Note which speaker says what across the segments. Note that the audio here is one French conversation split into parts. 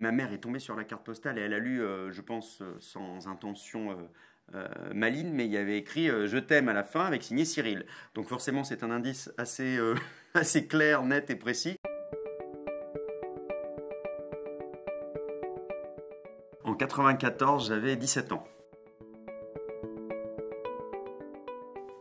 Speaker 1: Ma mère est tombée sur la carte postale et elle a lu, euh, je pense, euh, sans intention euh, maligne, mais il y avait écrit Je t'aime à la fin avec signé Cyril. Donc forcément, c'est un indice assez, assez clair, net et précis. En 1994, j'avais 17 ans.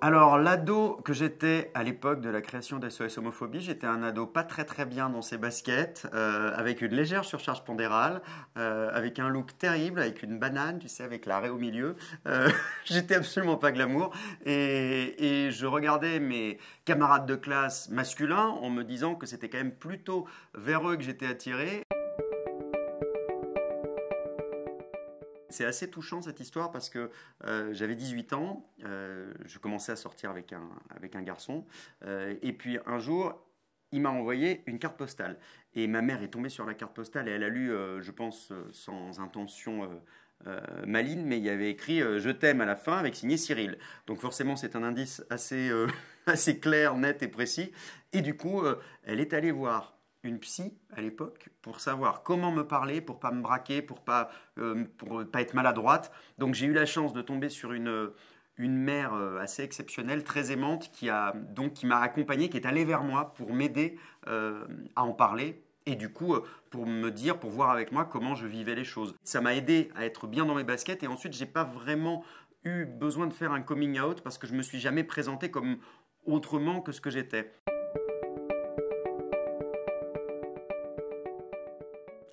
Speaker 1: Alors, l'ado que j'étais à l'époque de la création d'SOS Homophobie, j'étais un ado pas très très bien dans ses baskets, euh, avec une légère surcharge pondérale, euh, avec un look terrible, avec une banane, tu sais, avec l'arrêt au milieu. Euh, j'étais absolument pas glamour. Et, et, je regardais mes camarades de classe masculins en me disant que c'était quand même plutôt vers eux que j'étais attiré. c'est assez touchant cette histoire parce que euh, j'avais 18 ans, euh, je commençais à sortir avec un, avec un garçon, euh, et puis un jour, il m'a envoyé une carte postale. Et ma mère est tombée sur la carte postale et elle a lu, je pense, sans intention. maligne, mais il y avait écrit Je t'aime à la fin avec signé Cyril. Donc forcément, c'est un indice assez, assez clair, net et précis. Et du coup, elle est allée voir une psy à l'époque pour savoir comment me parler, pour pas me braquer, pour pas, euh, pas être maladroite. Donc j'ai eu la chance de tomber sur une, mère euh, assez exceptionnelle, très aimante, qui a donc qui m'a accompagné, qui est allée vers moi pour m'aider euh, à en parler et du coup pour me dire, pour voir avec moi comment je vivais les choses. Ça m'a aidé à être bien dans mes baskets et ensuite j'ai pas vraiment eu besoin de faire un coming out parce que je me suis jamais présenté comme autrement que ce que j'étais.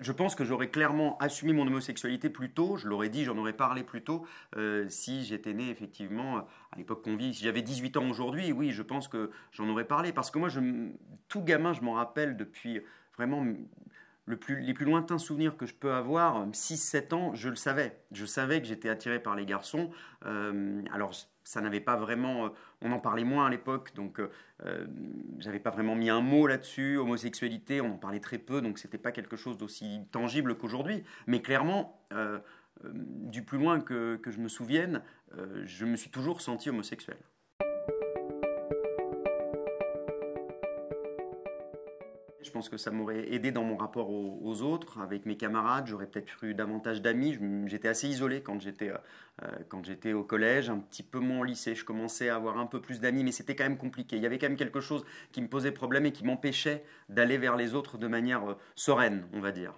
Speaker 1: je pense que j'aurais clairement assumé mon homosexualité plus tôt, je l'aurais dit, j'en aurais parlé plus tôt, euh, si j'étais né effectivement à l'époque qu'on vit. Si j'avais 18 ans aujourd'hui, oui, je pense que j'en aurais parlé. Parce que moi, tout gamin, je m'en rappelle depuis vraiment les plus lointains souvenirs que je peux avoir, 6-7 ans, je le savais. Je savais que j'étais attiré par les garçons. Euh, alors, ça n'avait pas vraiment, euh, on en parlait moins à l'époque, donc euh, euh, j'avais pas vraiment mis un mot là-dessus. Homosexualité, on en parlait très peu, donc c'était pas quelque chose d'aussi tangible qu'aujourd'hui. Mais clairement, du plus loin que je me souvienne, je me suis toujours senti homosexuel. Je pense que ça m'aurait aidé dans mon rapport aux, autres, avec mes camarades. J'aurais peut-être eu davantage d'amis. J'étais assez isolé euh, euh, quand j'étais au collège, un petit peu moins au lycée. Je commençais à avoir un peu plus d'amis, mais c'était quand même compliqué. Il y avait quand même quelque chose qui me posait problème et qui m'empêchait d'aller vers les autres de manière euh, sereine, on va dire.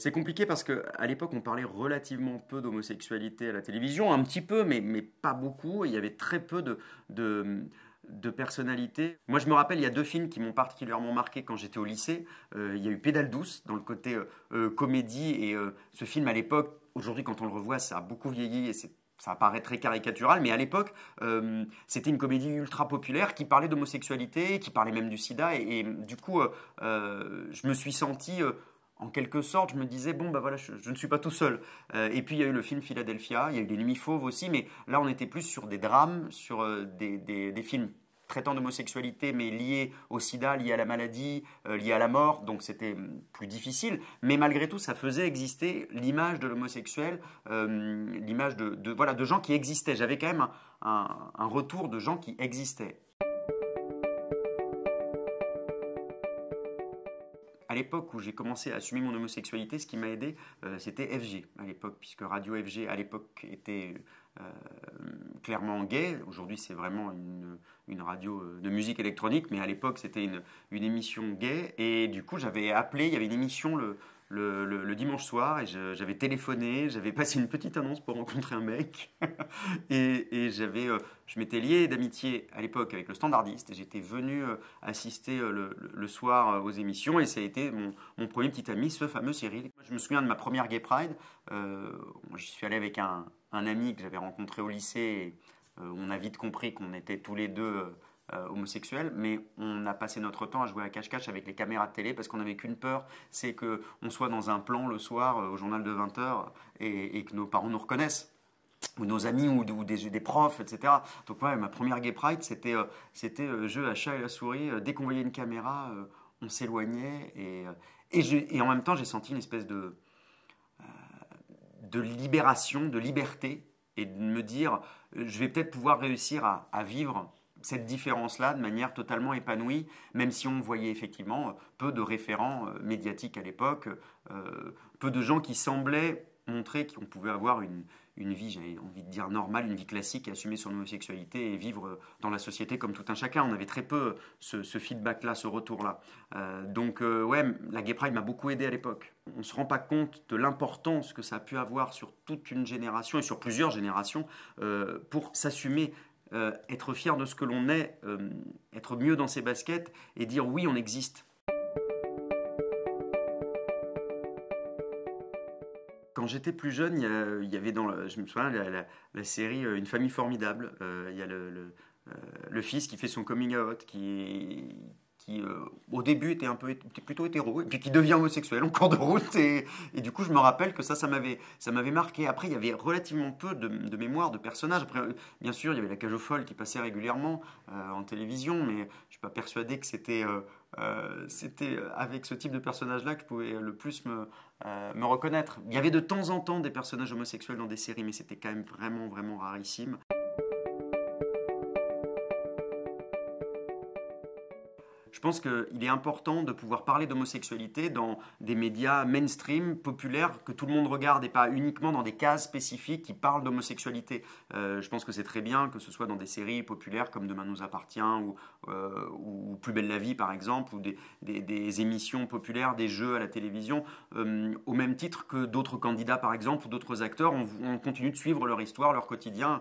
Speaker 1: C'est compliqué parce qu'à l'époque, on parlait relativement peu d'homosexualité à la télévision, un petit peu, mais, mais pas beaucoup. il y avait très peu de, de, personnalités. Moi, je me rappelle, il y a deux films qui m'ont particulièrement marqué quand j'étais au lycée. Euh, il y a eu Pédale douce, dans le côté euh, euh, comédie. Et ce film, à l'époque, aujourd'hui, quand on le revoit, ça a beaucoup vieilli et c'est ça paraît très caricatural, mais à l'époque, c'était une comédie ultra populaire qui parlait d'homosexualité, qui parlait même du sida, et, du coup, je me suis senti en quelque sorte, je me disais, bon, bah voilà, je, ne suis pas tout seul. Euh, et puis, il y a eu le film Philadelphia, il y a eu Les Nuits Fauves aussi, mais là, on était plus sur des drames, sur euh, des, films traitant d'homosexualité, mais liés au sida, liés à la maladie, euh, liés à la mort, donc c'était plus difficile. Mais malgré tout, ça faisait exister l'image de l'homosexuel, l'image de, voilà, de gens qui existaient. J'avais quand même un retour de gens qui existaient. à l'époque où j'ai commencé à assumer mon homosexualité, ce qui m'a aidé, euh, c'était FG à l'époque, puisque Radio FG à l'époque était euh, clairement gay. Aujourd'hui, c'est vraiment une, radio euh, de musique électronique, mais à l'époque, c'était une, une, émission gay. Et du coup, j'avais appelé, il y avait une émission le, le, dimanche soir et j'avais téléphoné, j'avais passé une petite annonce pour rencontrer un mec et, j'avais, euh, je m'étais lié d'amitié à l'époque avec le standardiste. et J'étais venu euh, assister euh, le, soir aux émissions et ça a été mon, premier petit ami, ce fameux Cyril. Je me souviens de ma première Gay Pride. J'y suis allé avec un, un ami que j'avais rencontré au lycée. Et, on a vite compris qu'on était tous les deux euh, homosexuel, mais on a passé notre temps à jouer à cache-cache avec les caméras de télé parce qu'on n'avait qu'une peur, c'est qu'on soit dans un plan le soir euh, au journal de 20h et, que nos parents nous reconnaissent ou nos amis ou, des, des, profs, etc. Donc ouais, ma première Gay Pride, c'était euh, jeu à chat et la souris. dès qu'on voyait une caméra, on s'éloignait. Et, en même temps, j'ai senti une espèce de, de libération, de liberté, et de me dire, je vais peut-être pouvoir réussir à vivre cette différence-là de manière totalement épanouie, même si on voyait effectivement euh, peu de référents euh, médiatiques à l'époque, euh, peu de gens qui semblaient montrer qu'on pouvait avoir une, vie, j'ai envie de dire normale, une vie classique, assumer son homosexualité et vivre dans la société comme tout un chacun. On avait très peu ce, feedback-là, ce retour-là. donc, ouais, la Gay Pride m'a beaucoup aidé à l'époque. On ne se rend pas compte de l'importance que ça a pu avoir sur toute une génération et sur plusieurs générations pour s'assumer euh, être fier de ce que l'on est, euh, être mieux dans ses baskets et dire oui, on existe. Quand j'étais plus jeune, il y, avait dans, la, je me souviens, la, série euh, Une famille formidable. il y a le, le, fils qui fait son coming out, qui, qui euh, au début était un peu plutôt hétéro et puis qui devient homosexuel en cours de route et, du coup je me rappelle que ça ça m'avait marqué après il y avait relativement peu de, mémoire de personnages après euh, bien sûr il y avait la cage aux folles qui passait régulièrement euh, en télévision mais je suis pas persuadé que c'était c'était avec ce type de personnage là que je pouvais le plus me, me reconnaître il y avait de temps en temps des personnages homosexuels dans des séries mais c'était quand même vraiment vraiment rarissime je pense qu'il est important de pouvoir parler d'homosexualité dans des médias mainstream, populaires, que tout le monde regarde et pas uniquement dans des cases spécifiques qui parlent d'homosexualité. Euh, je pense que c'est très bien que ce soit dans des séries populaires comme Demain nous appartient ou, euh, Plus belle la vie par exemple, ou des, émissions populaires, des jeux à la télévision, euh, au même titre que d'autres candidats par exemple ou d'autres acteurs. On, on, continue de suivre leur histoire, leur quotidien,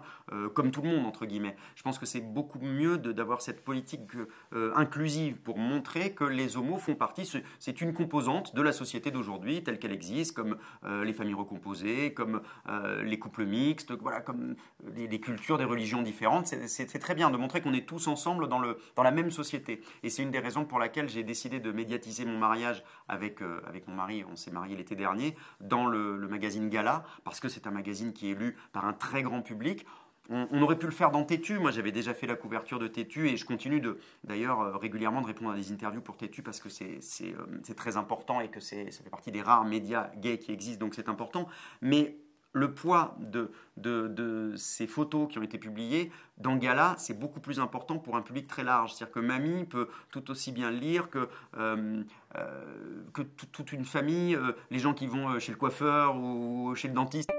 Speaker 1: comme tout le monde entre guillemets. Je pense que c'est beaucoup mieux d'avoir cette politique inclusive pour montrer que les homos font partie, c'est une composante de la société d'aujourd'hui telle qu'elle existe, comme euh, les familles recomposées, comme euh, les couples mixtes, voilà, comme les, euh, cultures, des religions différentes. C'est très bien de montrer qu'on est tous ensemble dans, le, dans la même société. Et c'est une des raisons pour laquelle j'ai décidé de médiatiser mon mariage avec, avec mon mari, on s'est marié l'été dernier, dans le magazine Gala, parce que c'est un magazine qui est lu par un très grand public. On, aurait pu le faire dans Tétu. Moi, j'avais déjà fait la couverture de Tétu et je continue d'ailleurs euh, régulièrement de répondre à des interviews pour Tétu parce que euh, c'est, très important et que c'est, ça fait partie des rares médias gays qui existent, donc c'est important. Mais le poids de, ces photos qui ont été publiées dans Gala, c'est beaucoup plus important pour un public très large. C'est-à-dire que Mamie peut tout aussi bien lire que, euh, toute une famille, les gens qui vont chez le coiffeur ou chez le dentiste.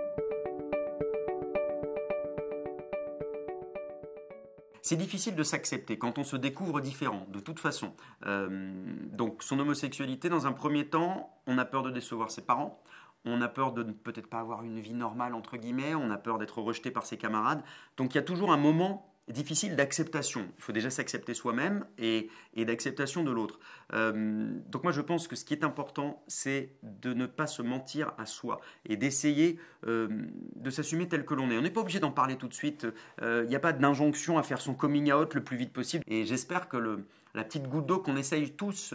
Speaker 1: C'est difficile de s'accepter quand on se découvre différent, de toute façon. Euh, donc son homosexualité, dans un premier temps, on a peur de décevoir ses parents, on a peur de ne peut-être pas avoir une vie normale, entre guillemets, on a peur d'être rejeté par ses camarades. Donc il y a toujours un moment difficile d'acceptation. Il faut déjà s'accepter soi-même et, et d'acceptation de l'autre. Euh, donc moi je pense que ce qui est important, c'est de ne pas se mentir à soi et d'essayer euh, de s'assumer tel que l'on est. On n'est pas obligé d'en parler tout de suite. Euh, il n'y a pas d'injonction à faire son coming out le plus vite possible. Et j'espère que le, la petite goutte d'eau qu'on essaye tous,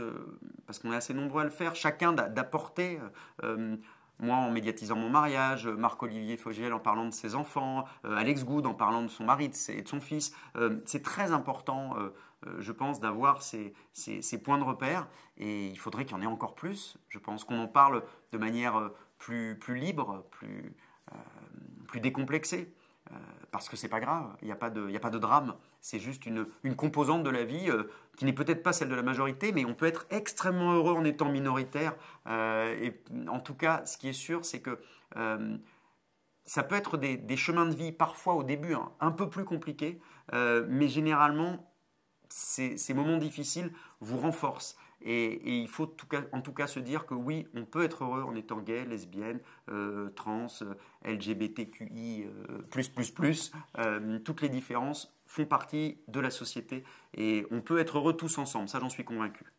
Speaker 1: parce qu'on est assez nombreux à le faire, chacun d'apporter moi en médiatisant mon mariage, euh, Marc-Olivier Fogiel en parlant de ses enfants, euh, Alex Good en parlant de son mari et de son fils. Euh, c'est très important, je pense, d'avoir ces, points de repère et il faudrait qu'il y en ait encore plus. Je pense qu'on en parle de manière plus, libre, plus décomplexée. Euh, parce que c'est pas grave, il n'y a, pas de, drame. C'est juste une, composante de la vie euh, qui n'est peut-être pas celle de la majorité, mais on peut être extrêmement heureux en étant minoritaire. Euh, et en tout cas, ce qui est sûr, c'est que ça peut être des, chemins de vie parfois au début hein, un peu plus compliqués, mais généralement, ces moments difficiles vous renforcent. Et, il faut en tout cas se dire que oui, on peut être heureux en étant gay, lesbienne, euh, trans, euh, LGBTQI, euh, plus, plus, plus. toutes les différences font partie de la société et on peut être heureux tous ensemble, ça j'en suis convaincu.